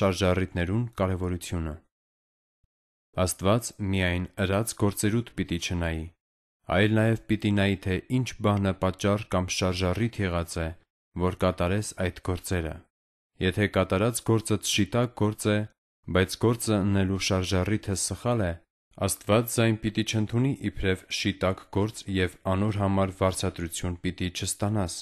շարժառիթներուն կարևորությունը Աստված միայն արած գործերուդ պիտի չնայի, այլ նաև պիտի նայի, թե ինչ բանը պատճառ կամ շարժառիթ եղած է, որ կատարես այդ գործերը։ Եթե կատարած գործդ շիտակ գործ է, բայց գործը ըննելու շարժառիթը սխալ է, Աստված այն պիտի չընդունի իբրև շիտակ գործ եւ անոր համար վարձատրություն պիտի չստանաս։